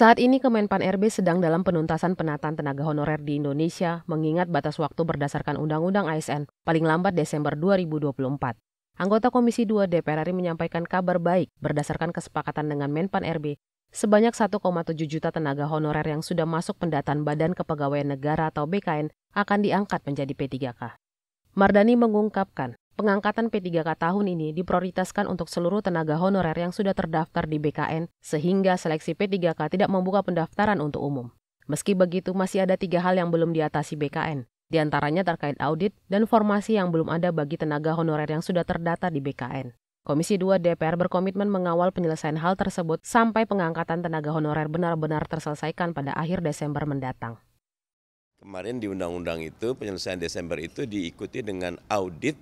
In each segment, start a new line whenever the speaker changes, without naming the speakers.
Saat ini Kemenpan RB sedang dalam penuntasan penataan tenaga honorer di Indonesia mengingat batas waktu berdasarkan Undang-Undang ASN paling lambat Desember 2024. Anggota Komisi 2 DPR RI menyampaikan kabar baik berdasarkan kesepakatan dengan Menpan RB sebanyak 1,7 juta tenaga honorer yang sudah masuk pendataan Badan Kepegawaian Negara atau BKN akan diangkat menjadi P3K. Mardani mengungkapkan Pengangkatan P3K tahun ini diprioritaskan untuk seluruh tenaga honorer yang sudah terdaftar di BKN, sehingga seleksi P3K tidak membuka pendaftaran untuk umum. Meski begitu, masih ada tiga hal yang belum diatasi BKN, di antaranya terkait audit dan formasi yang belum ada bagi tenaga honorer yang sudah terdata di BKN. Komisi 2 DPR berkomitmen mengawal penyelesaian hal tersebut sampai pengangkatan tenaga honorer benar-benar terselesaikan pada akhir Desember mendatang.
Kemarin di undang-undang itu penyelesaian Desember itu diikuti dengan audit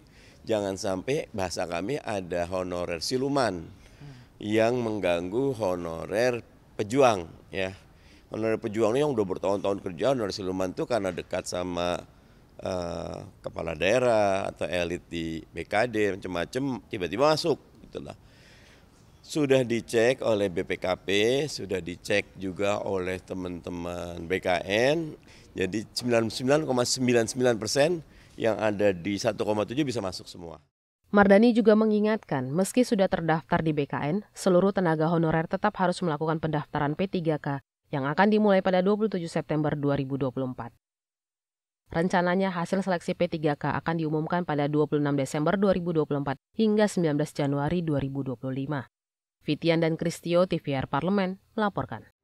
jangan sampai bahasa kami ada honorer siluman yang mengganggu honorer pejuang ya honorer pejuang ini yang udah bertahun-tahun kerja honorer siluman itu karena dekat sama uh, kepala daerah atau elit di BKD macam-macam tiba-tiba masuk itulah sudah dicek oleh BPKP, sudah dicek juga oleh teman-teman BKN. Jadi 99,99 persen ,99 yang ada di 1,7 bisa masuk semua.
Mardani juga mengingatkan, meski sudah terdaftar di BKN, seluruh tenaga honorer tetap harus melakukan pendaftaran P3K yang akan dimulai pada 27 September 2024. Rencananya hasil seleksi P3K akan diumumkan pada 26 Desember 2024 hingga 19 Januari 2025. Fitian dan Kristio TVR Parlemen melaporkan.